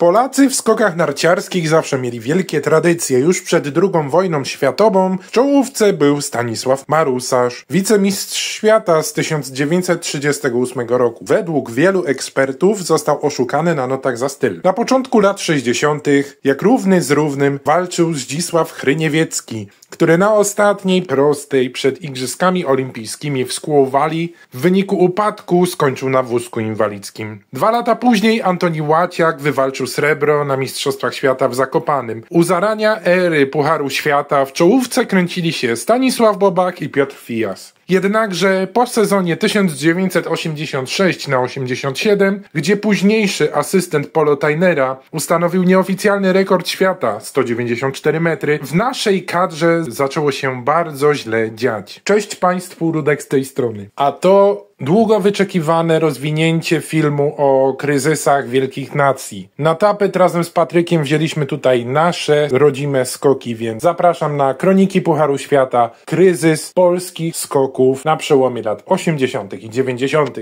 Polacy w skokach narciarskich zawsze mieli wielkie tradycje. Już przed II wojną światową w czołówce był Stanisław Marusarz, wicemistrz świata z 1938 roku. Według wielu ekspertów został oszukany na notach za styl. Na początku lat 60., jak równy z równym, walczył Zdzisław Chryniewiecki, który na ostatniej prostej przed Igrzyskami Olimpijskimi w Skłowali w wyniku upadku skończył na wózku inwalidzkim. Dwa lata później Antoni Łaciak wywalczył srebro na Mistrzostwach Świata w Zakopanym. U zarania ery Pucharu Świata w czołówce kręcili się Stanisław Bobak i Piotr Fijas. Jednakże po sezonie 1986 na 87, gdzie późniejszy asystent Polo Tainera ustanowił nieoficjalny rekord świata 194 metry, w naszej kadrze zaczęło się bardzo źle dziać. Cześć Państwu, Rudek z tej strony. A to Długo wyczekiwane rozwinięcie filmu o kryzysach wielkich nacji. Na tapet razem z Patrykiem wzięliśmy tutaj nasze rodzime skoki, więc zapraszam na Kroniki Pucharu Świata Kryzys polskich skoków na przełomie lat 80. i 90.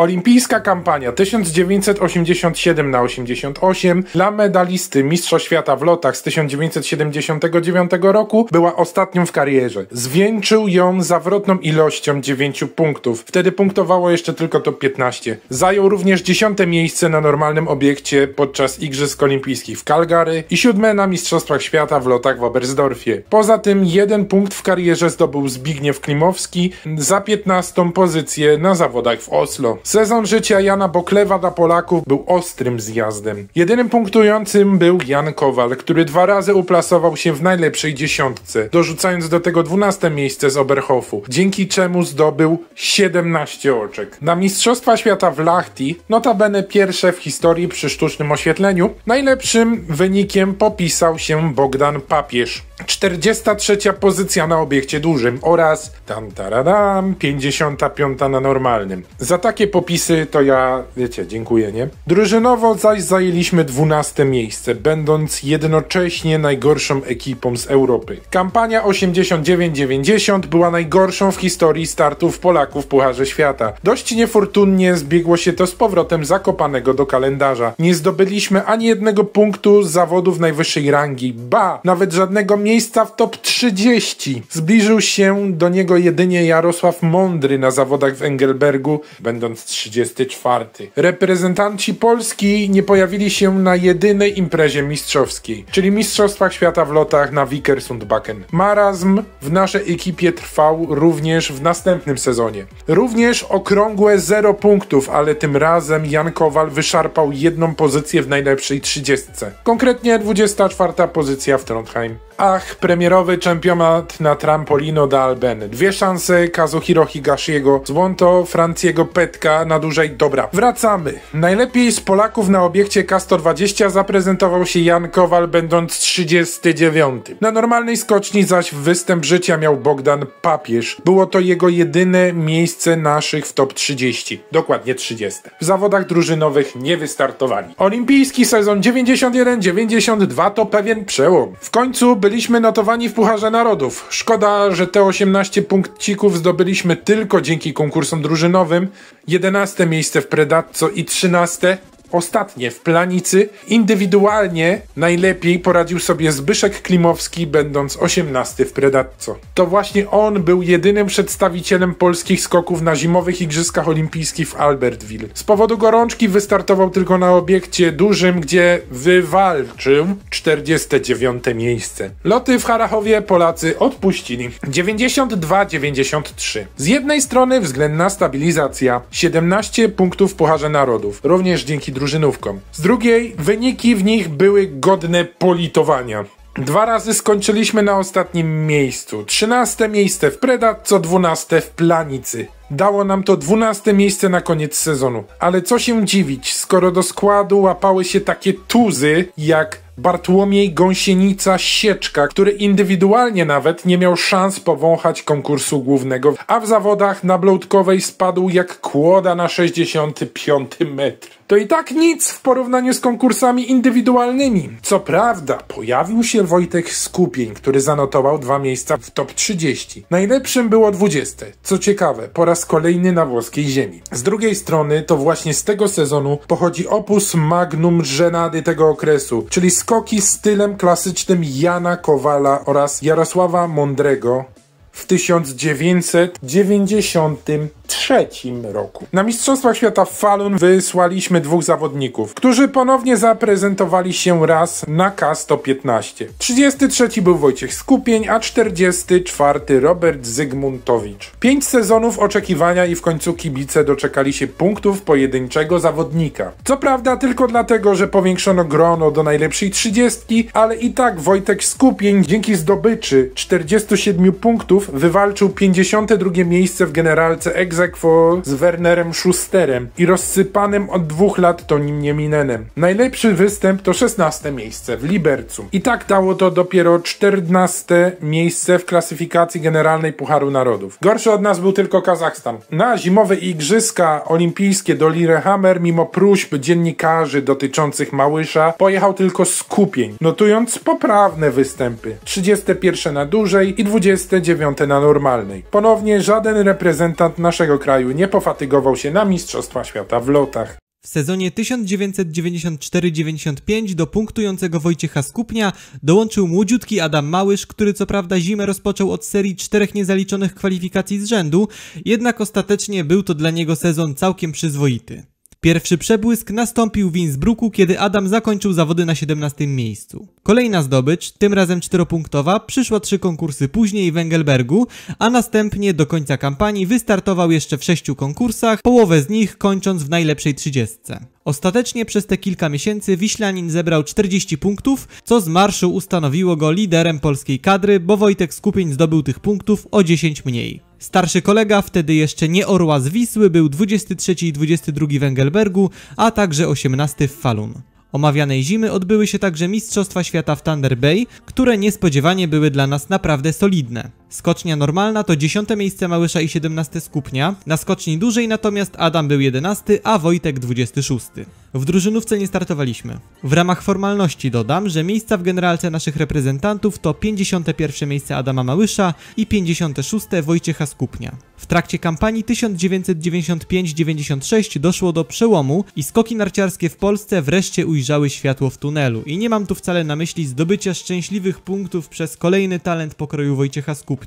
Olimpijska kampania 1987 na 88 dla medalisty Mistrza Świata w lotach z 1979 roku była ostatnią w karierze. Zwieńczył ją zawrotną ilością 9 punktów. Wtedy punktowało jeszcze tylko top 15. Zajął również 10 miejsce na normalnym obiekcie podczas Igrzysk Olimpijskich w Calgary i 7 na Mistrzostwach Świata w lotach w Oberstdorfie. Poza tym jeden punkt w karierze zdobył Zbigniew Klimowski za 15 pozycję na zawodach w Oslo. Sezon życia Jana Boklewa dla Polaków był ostrym zjazdem. Jedynym punktującym był Jan Kowal, który dwa razy uplasował się w najlepszej dziesiątce, dorzucając do tego 12 miejsce z Oberhofu, dzięki czemu zdobył 17 oczek. Na Mistrzostwa Świata w Lahti, notabene pierwsze w historii przy sztucznym oświetleniu, najlepszym wynikiem popisał się Bogdan Papież. 43 pozycja na obiekcie dużym oraz tam taradam, 55 na normalnym. Za takie popisy, to ja, wiecie, dziękuję, nie? Drużynowo zaś zajęliśmy 12 miejsce, będąc jednocześnie najgorszą ekipą z Europy. Kampania 89-90 była najgorszą w historii startów Polaków w Pucharze Świata. Dość niefortunnie zbiegło się to z powrotem zakopanego do kalendarza. Nie zdobyliśmy ani jednego punktu z zawodów najwyższej rangi, ba, nawet żadnego miejsca w top 30. Zbliżył się do niego jedynie Jarosław Mądry na zawodach w Engelbergu, będąc 34. Reprezentanci Polski nie pojawili się na jedynej imprezie mistrzowskiej, czyli Mistrzostwach Świata w lotach na Wikersundbacken. Marazm w naszej ekipie trwał również w następnym sezonie. Również okrągłe 0 punktów, ale tym razem Jan Kowal wyszarpał jedną pozycję w najlepszej 30. Konkretnie 24 pozycja w Trondheim. Ach, premierowy czempionat na trampolino da Alben. Dwie szanse Kazuhiro Higashiego, złąto Franciego Petka na dużej dobra. Wracamy. Najlepiej z Polaków na obiekcie K120 zaprezentował się Jan Kowal, będąc 39. Na normalnej skoczni zaś występ życia miał Bogdan Papież. Było to jego jedyne miejsce naszych w top 30. Dokładnie 30. W zawodach drużynowych nie wystartowali. Olimpijski sezon 91-92 to pewien przełom. W końcu byli Byliśmy notowani w Pucharze Narodów. Szkoda, że te 18 punkcików zdobyliśmy tylko dzięki konkursom drużynowym. 11 miejsce w Predatco i 13 Ostatnie w planicy indywidualnie najlepiej poradził sobie Zbyszek Klimowski, będąc 18 w Predatco. To właśnie on był jedynym przedstawicielem polskich skoków na zimowych Igrzyskach Olimpijskich w Albertville. Z powodu gorączki wystartował tylko na obiekcie dużym, gdzie wywalczył 49 miejsce. Loty w Harachowie Polacy odpuścili 92-93. Z jednej strony względna stabilizacja, 17 punktów w Pucharze Narodów, również dzięki drużynówką. Z drugiej, wyniki w nich były godne politowania. Dwa razy skończyliśmy na ostatnim miejscu. Trzynaste miejsce w Predat, co dwunaste w Planicy. Dało nam to dwunaste miejsce na koniec sezonu. Ale co się dziwić, skoro do składu łapały się takie tuzy jak Bartłomiej Gąsienica Sieczka, który indywidualnie nawet nie miał szans powąchać konkursu głównego, a w zawodach na bloutkowej spadł jak kłoda na 65 metr. To i tak nic w porównaniu z konkursami indywidualnymi. Co prawda, pojawił się Wojtek Skupień, który zanotował dwa miejsca w top 30. Najlepszym było 20. Co ciekawe, po raz kolejny na włoskiej ziemi. Z drugiej strony, to właśnie z tego sezonu pochodzi opus magnum żenady tego okresu, czyli skoki stylem klasycznym Jana Kowala oraz Jarosława Mądrego w 1990 Trzecim roku. Na Mistrzostwach Świata w Falun wysłaliśmy dwóch zawodników, którzy ponownie zaprezentowali się raz na K115. 33 był Wojciech Skupień, a 44 Robert Zygmuntowicz. Pięć sezonów oczekiwania i w końcu kibice doczekali się punktów pojedynczego zawodnika. Co prawda tylko dlatego, że powiększono grono do najlepszej 30, ale i tak Wojtek Skupień dzięki zdobyczy 47 punktów wywalczył 52 miejsce w generalce egzaminacji egzekwo z Wernerem Schusterem i rozsypanym od dwóch lat Tonim Nieminenem. Najlepszy występ to 16 miejsce w Libercu. I tak dało to dopiero 14 miejsce w klasyfikacji generalnej Pucharu Narodów. Gorszy od nas był tylko Kazachstan. Na zimowe igrzyska olimpijskie do Lirehammer, mimo próśb dziennikarzy dotyczących Małysza, pojechał tylko skupień, notując poprawne występy. 31 na dużej i 29 na normalnej. Ponownie żaden reprezentant naszego naszego kraju nie pofatygował się na Mistrzostwa Świata w lotach. W sezonie 1994-95 do punktującego Wojciecha Skupnia dołączył młodziutki Adam Małysz, który co prawda zimę rozpoczął od serii czterech niezaliczonych kwalifikacji z rzędu, jednak ostatecznie był to dla niego sezon całkiem przyzwoity. Pierwszy przebłysk nastąpił w Innsbrucku, kiedy Adam zakończył zawody na 17 miejscu. Kolejna zdobycz, tym razem czteropunktowa, przyszła trzy konkursy później w Engelbergu, a następnie do końca kampanii wystartował jeszcze w sześciu konkursach, połowę z nich kończąc w najlepszej trzydziestce. Ostatecznie przez te kilka miesięcy Wiślanin zebrał 40 punktów, co z marszu ustanowiło go liderem polskiej kadry, bo Wojtek Skupień zdobył tych punktów o 10 mniej. Starszy kolega, wtedy jeszcze nie orła z Wisły, był 23 i 22 w Engelbergu, a także 18 w Falun. Omawianej zimy odbyły się także Mistrzostwa Świata w Thunder Bay, które niespodziewanie były dla nas naprawdę solidne. Skocznia normalna to 10 miejsce Małysza i 17 Skupnia, na skoczni dużej natomiast Adam był 11, a Wojtek 26. W drużynówce nie startowaliśmy. W ramach formalności dodam, że miejsca w generalce naszych reprezentantów to 51 miejsce Adama Małysza i 56 Wojciecha Skupnia. W trakcie kampanii 1995-96 doszło do przełomu i skoki narciarskie w Polsce wreszcie ujrzały światło w tunelu i nie mam tu wcale na myśli zdobycia szczęśliwych punktów przez kolejny talent pokroju Wojciecha Skupnia,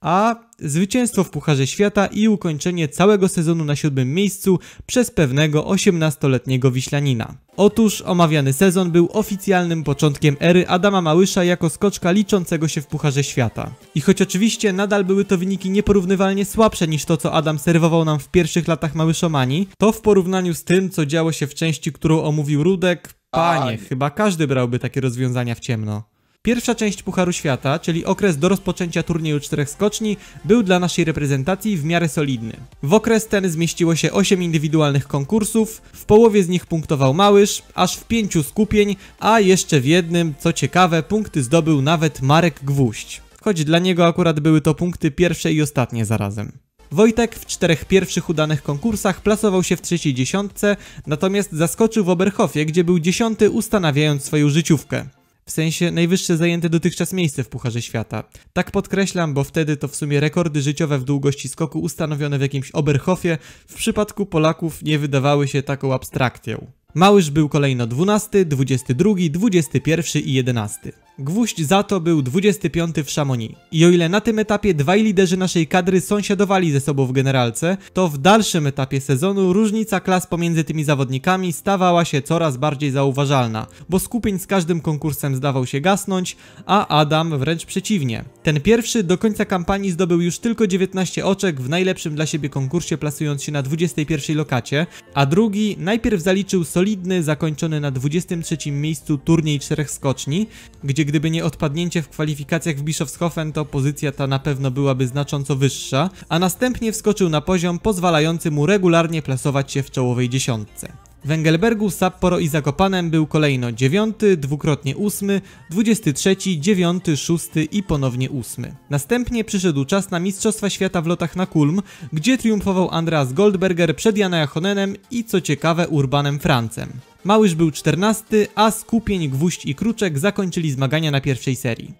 a zwycięstwo w Pucharze Świata i ukończenie całego sezonu na siódmym miejscu przez pewnego 18-letniego Wiślanina. Otóż omawiany sezon był oficjalnym początkiem ery Adama Małysza jako skoczka liczącego się w Pucharze Świata. I choć oczywiście nadal były to wyniki nieporównywalnie słabsze niż to, co Adam serwował nam w pierwszych latach Małyszomanii, to w porównaniu z tym, co działo się w części, którą omówił Rudek, panie, chyba każdy brałby takie rozwiązania w ciemno. Pierwsza część Pucharu Świata, czyli okres do rozpoczęcia turnieju czterech skoczni, był dla naszej reprezentacji w miarę solidny. W okres ten zmieściło się 8 indywidualnych konkursów, w połowie z nich punktował Małysz, aż w pięciu skupień, a jeszcze w jednym, co ciekawe, punkty zdobył nawet Marek Gwóźdź. Choć dla niego akurat były to punkty pierwsze i ostatnie zarazem. Wojtek w czterech pierwszych udanych konkursach plasował się w trzeciej dziesiątce, natomiast zaskoczył w Oberhofie, gdzie był dziesiąty ustanawiając swoją życiówkę w sensie najwyższe zajęte dotychczas miejsce w Pucharze Świata. Tak podkreślam, bo wtedy to w sumie rekordy życiowe w długości skoku ustanowione w jakimś Oberhofie w przypadku Polaków nie wydawały się taką abstrakcją. Małyż był kolejno 12, 22, 21 i 11. Gwóźdź za to był 25 w Chamonix. I o ile na tym etapie dwaj liderzy naszej kadry sąsiadowali ze sobą w generalce, to w dalszym etapie sezonu różnica klas pomiędzy tymi zawodnikami stawała się coraz bardziej zauważalna, bo skupień z każdym konkursem zdawał się gasnąć, a Adam wręcz przeciwnie. Ten pierwszy do końca kampanii zdobył już tylko 19 oczek w najlepszym dla siebie konkursie plasując się na 21 lokacie, a drugi najpierw zaliczył solidny solidny, zakończony na 23 miejscu turniej czterech skoczni, gdzie gdyby nie odpadnięcie w kwalifikacjach w Bischofshofen, to pozycja ta na pewno byłaby znacząco wyższa, a następnie wskoczył na poziom pozwalający mu regularnie plasować się w czołowej dziesiątce. W Engelbergu, Sapporo i Zakopanem był kolejno 9, dwukrotnie 8, 23, 9, 6 i ponownie 8. Następnie przyszedł czas na Mistrzostwa Świata w lotach na Kulm, gdzie triumfował Andreas Goldberger przed Jana Jachonenem i co ciekawe Urbanem Francem. Małyż był 14, a Skupień, Gwóźdź i Kruczek zakończyli zmagania na pierwszej serii.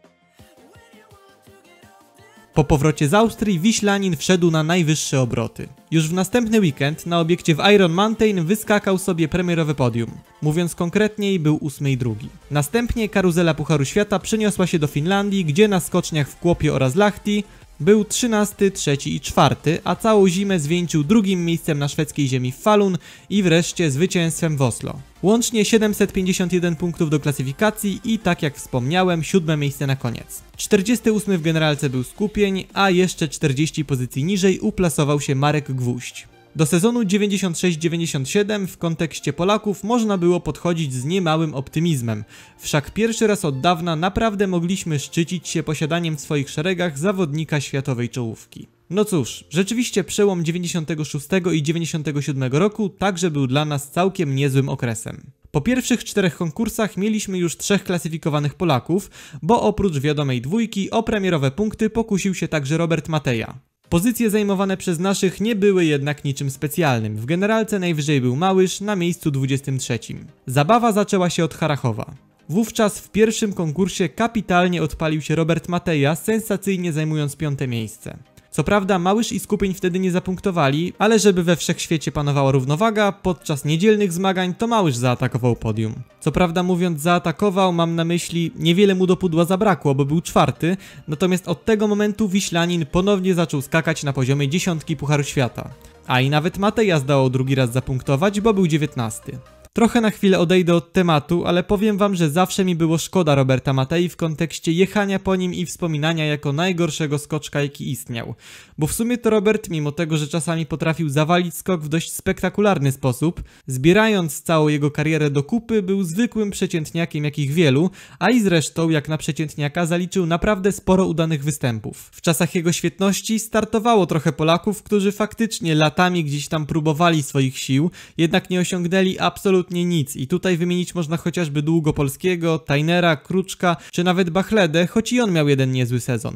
Po powrocie z Austrii Wiślanin wszedł na najwyższe obroty. Już w następny weekend na obiekcie w Iron Mountain wyskakał sobie premierowe podium. Mówiąc konkretniej, był ósmy i drugi. Następnie karuzela Pucharu Świata przeniosła się do Finlandii, gdzie na skoczniach w Kłopie oraz Lahti był 13, 3 i 4, a całą zimę zwieńczył drugim miejscem na szwedzkiej ziemi w Falun i wreszcie zwycięstwem w Oslo. Łącznie 751 punktów do klasyfikacji i tak jak wspomniałem, siódme miejsce na koniec. 48 w generalce był Skupień, a jeszcze 40 pozycji niżej uplasował się Marek Gwóźdź. Do sezonu 96-97 w kontekście Polaków można było podchodzić z niemałym optymizmem. Wszak pierwszy raz od dawna naprawdę mogliśmy szczycić się posiadaniem w swoich szeregach zawodnika światowej czołówki. No cóż, rzeczywiście przełom 96 i 97 roku także był dla nas całkiem niezłym okresem. Po pierwszych czterech konkursach mieliśmy już trzech klasyfikowanych Polaków, bo oprócz wiadomej dwójki o premierowe punkty pokusił się także Robert Mateja. Pozycje zajmowane przez naszych nie były jednak niczym specjalnym. W generalce najwyżej był Małysz na miejscu 23. Zabawa zaczęła się od Harachowa. Wówczas w pierwszym konkursie kapitalnie odpalił się Robert Mateja, sensacyjnie zajmując piąte miejsce. Co prawda Małysz i Skupień wtedy nie zapunktowali, ale żeby we wszechświecie panowała równowaga, podczas niedzielnych zmagań to Małysz zaatakował podium. Co prawda mówiąc zaatakował, mam na myśli niewiele mu do pudła zabrakło, bo był czwarty, natomiast od tego momentu Wiślanin ponownie zaczął skakać na poziomie dziesiątki Pucharu Świata. A i nawet Mateja zdało drugi raz zapunktować, bo był dziewiętnasty. Trochę na chwilę odejdę od tematu, ale powiem wam, że zawsze mi było szkoda Roberta Matei w kontekście jechania po nim i wspominania jako najgorszego skoczka jaki istniał. Bo w sumie to Robert, mimo tego, że czasami potrafił zawalić skok w dość spektakularny sposób, zbierając całą jego karierę do kupy był zwykłym przeciętniakiem jakich wielu, a i zresztą jak na przeciętniaka zaliczył naprawdę sporo udanych występów. W czasach jego świetności startowało trochę Polaków, którzy faktycznie latami gdzieś tam próbowali swoich sił, jednak nie osiągnęli absolutnie absolutnie nic i tutaj wymienić można chociażby Długopolskiego, Tainera, Kruczka czy nawet Bachledę, choć i on miał jeden niezły sezon.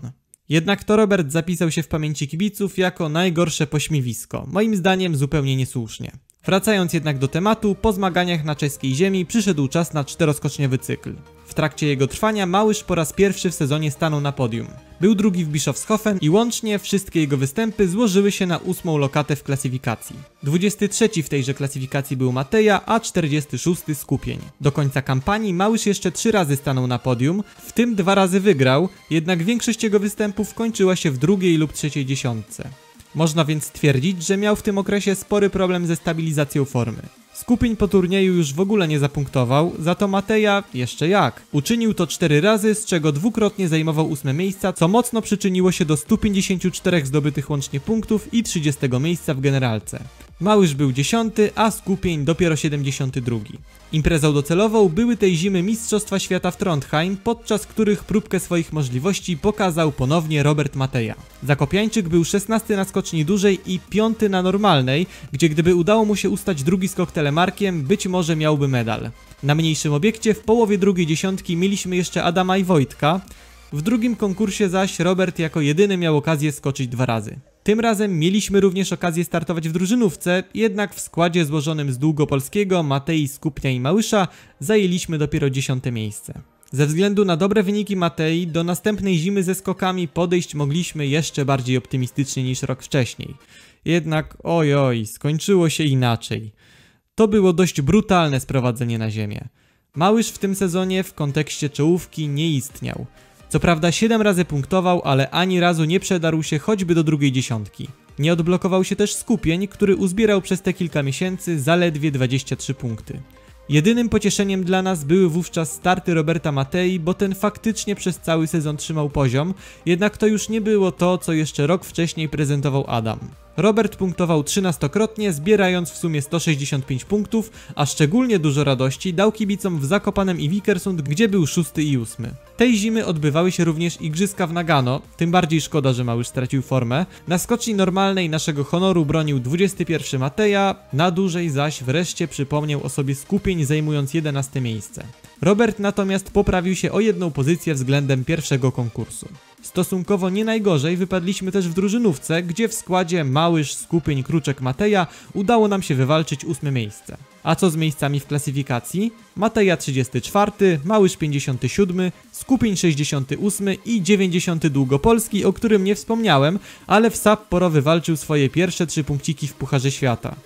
Jednak to Robert zapisał się w pamięci kibiców jako najgorsze pośmiewisko, moim zdaniem zupełnie niesłusznie. Wracając jednak do tematu, po zmaganiach na czeskiej ziemi przyszedł czas na czteroskoczniowy cykl. W trakcie jego trwania Małysz po raz pierwszy w sezonie stanął na podium. Był drugi w Bischofshofen i łącznie wszystkie jego występy złożyły się na ósmą lokatę w klasyfikacji. 23 w tejże klasyfikacji był Mateja, a 46 Skupień. Do końca kampanii Małysz jeszcze trzy razy stanął na podium, w tym dwa razy wygrał, jednak większość jego występów kończyła się w drugiej lub trzeciej dziesiątce. Można więc stwierdzić, że miał w tym okresie spory problem ze stabilizacją formy. Skupień po turnieju już w ogóle nie zapunktował, za to Mateja jeszcze jak. Uczynił to 4 razy, z czego dwukrotnie zajmował 8 miejsca, co mocno przyczyniło się do 154 zdobytych łącznie punktów i 30 miejsca w generalce. Małyż był 10, a Skupień dopiero 72. Imprezą docelową były tej zimy Mistrzostwa Świata w Trondheim, podczas których próbkę swoich możliwości pokazał ponownie Robert Mateja. Zakopiańczyk był 16 na skoczni dużej i 5 na normalnej, gdzie gdyby udało mu się ustać drugi skok telemarkiem, być może miałby medal. Na mniejszym obiekcie w połowie drugiej dziesiątki mieliśmy jeszcze Adama i Wojtka, w drugim konkursie zaś Robert jako jedyny miał okazję skoczyć dwa razy. Tym razem mieliśmy również okazję startować w drużynówce, jednak w składzie złożonym z Długopolskiego, Matei, Skupnia i Małysza zajęliśmy dopiero dziesiąte miejsce. Ze względu na dobre wyniki Matei, do następnej zimy ze skokami podejść mogliśmy jeszcze bardziej optymistycznie niż rok wcześniej. Jednak ojoj, skończyło się inaczej. To było dość brutalne sprowadzenie na ziemię. Małysz w tym sezonie w kontekście czołówki nie istniał. Co prawda 7 razy punktował, ale ani razu nie przedarł się choćby do drugiej dziesiątki. Nie odblokował się też skupień, który uzbierał przez te kilka miesięcy zaledwie 23 punkty. Jedynym pocieszeniem dla nas były wówczas starty Roberta Matei, bo ten faktycznie przez cały sezon trzymał poziom, jednak to już nie było to, co jeszcze rok wcześniej prezentował Adam. Robert punktował 13-krotnie, zbierając w sumie 165 punktów, a szczególnie dużo radości dał kibicom w Zakopanem i Wikersund, gdzie był 6 i 8. Tej zimy odbywały się również igrzyska w Nagano, tym bardziej szkoda, że Małysz stracił formę. Na skoczni normalnej naszego honoru bronił 21 Mateja, na dużej zaś wreszcie przypomniał o sobie skupień zajmując 11 miejsce. Robert natomiast poprawił się o jedną pozycję względem pierwszego konkursu. Stosunkowo nie najgorzej wypadliśmy też w drużynówce, gdzie w składzie Małysz, Skupień, Kruczek, Mateja udało nam się wywalczyć ósme miejsce. A co z miejscami w klasyfikacji? Mateja 34, Małysz 57, Skupień 68 i 90 Długopolski, o którym nie wspomniałem, ale w Sapporo wywalczył swoje pierwsze trzy punkciki w Pucharze Świata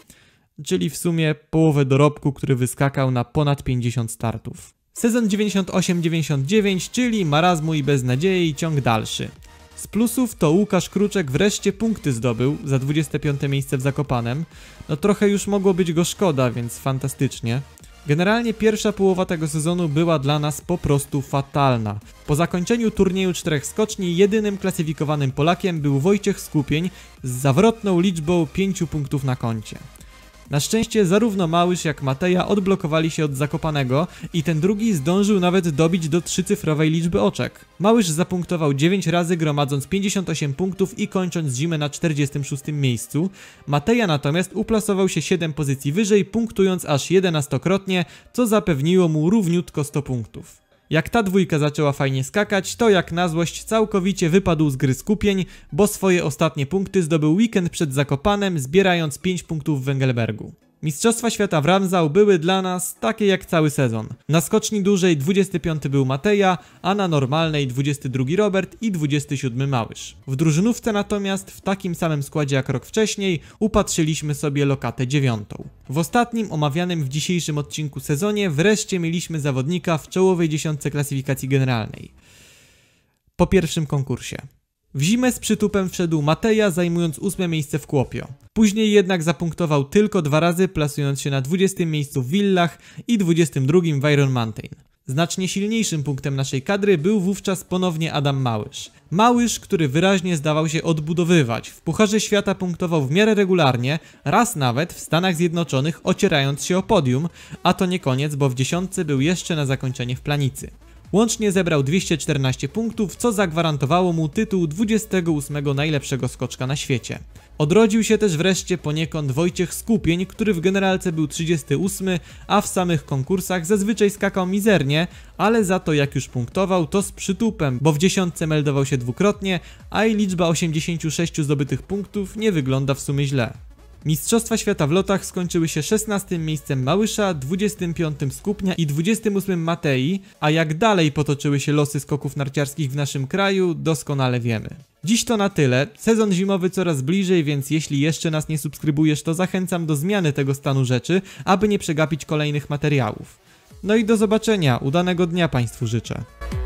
czyli w sumie połowę dorobku, który wyskakał na ponad 50 startów. Sezon 98-99, czyli marazmu i beznadziei ciąg dalszy. Z plusów to Łukasz Kruczek wreszcie punkty zdobył za 25 miejsce w Zakopanem. No trochę już mogło być go szkoda, więc fantastycznie. Generalnie pierwsza połowa tego sezonu była dla nas po prostu fatalna. Po zakończeniu turnieju czterech skoczni jedynym klasyfikowanym Polakiem był Wojciech Skupień z zawrotną liczbą 5 punktów na koncie. Na szczęście zarówno Małysz jak Mateja odblokowali się od Zakopanego i ten drugi zdążył nawet dobić do trzycyfrowej liczby oczek. Małysz zapunktował 9 razy gromadząc 58 punktów i kończąc zimę na 46 miejscu. Mateja natomiast uplasował się 7 pozycji wyżej punktując aż 11-krotnie, co zapewniło mu równiutko 100 punktów. Jak ta dwójka zaczęła fajnie skakać, to jak na złość całkowicie wypadł z gry skupień, bo swoje ostatnie punkty zdobył weekend przed Zakopanem, zbierając 5 punktów w Węgelbergu. Mistrzostwa Świata w Ramzał były dla nas takie jak cały sezon. Na skoczni dużej 25 był Mateja, a na normalnej 22 Robert i 27 Małysz. W drużynówce natomiast w takim samym składzie jak rok wcześniej upatrzyliśmy sobie lokatę dziewiątą. W ostatnim omawianym w dzisiejszym odcinku sezonie wreszcie mieliśmy zawodnika w czołowej dziesiątce klasyfikacji generalnej. Po pierwszym konkursie. W zimę z przytupem wszedł Mateja, zajmując ósme miejsce w Kłopio. Później jednak zapunktował tylko dwa razy, plasując się na 20 miejscu w Villach i 22 w Iron Mountain. Znacznie silniejszym punktem naszej kadry był wówczas ponownie Adam Małysz. Małysz, który wyraźnie zdawał się odbudowywać. W Pucharze Świata punktował w miarę regularnie, raz nawet w Stanach Zjednoczonych ocierając się o podium, a to nie koniec, bo w dziesiątce był jeszcze na zakończenie w planicy. Łącznie zebrał 214 punktów, co zagwarantowało mu tytuł 28 najlepszego skoczka na świecie. Odrodził się też wreszcie poniekąd Wojciech Skupień, który w generalce był 38, a w samych konkursach zazwyczaj skakał mizernie, ale za to jak już punktował to z przytupem, bo w dziesiątce meldował się dwukrotnie, a i liczba 86 zdobytych punktów nie wygląda w sumie źle. Mistrzostwa Świata w lotach skończyły się 16 miejscem Małysza, 25 Skupnia i 28 Matei, a jak dalej potoczyły się losy skoków narciarskich w naszym kraju, doskonale wiemy. Dziś to na tyle. Sezon zimowy coraz bliżej, więc jeśli jeszcze nas nie subskrybujesz, to zachęcam do zmiany tego stanu rzeczy, aby nie przegapić kolejnych materiałów. No i do zobaczenia, udanego dnia Państwu życzę.